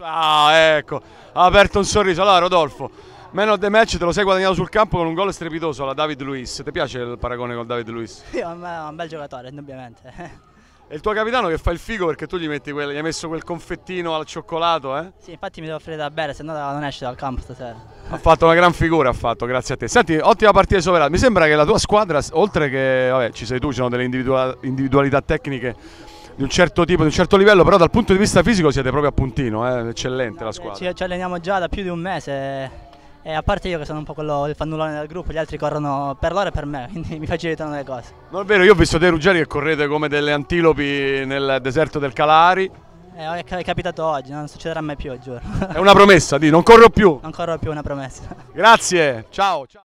Ah, ecco, ha aperto un sorriso. Allora, Rodolfo, meno of the match te lo sei guadagnato sul campo con un gol strepitoso alla David Luiz. Ti piace il paragone con David Luiz? Sì, è un bel giocatore, indubbiamente. E il tuo capitano che fa il figo perché tu gli, quel, gli hai messo quel confettino al cioccolato, eh? Sì, infatti mi devo offrire da bere, se no non esce dal campo stasera. Ha fatto una gran figura, ha fatto, grazie a te. Senti, ottima partita superata. Mi sembra che la tua squadra, oltre che, vabbè, ci sei tu, ci sono delle individualità tecniche di un certo tipo, di un certo livello, però dal punto di vista fisico siete proprio a puntino, eh? eccellente la squadra. Ci, ci, alleniamo già da più di un mese e a parte io che sono un po' quello il fannulone del gruppo, gli altri corrono per loro e per me, quindi mi facilitano le cose. Non è vero, io ho visto dei ruggeri che correte come delle antilopi nel deserto del Calari. Eh, è capitato oggi, non succederà mai più, giuro. È una promessa, di non corro più. Non corro più, è una promessa. Grazie, ciao. ciao.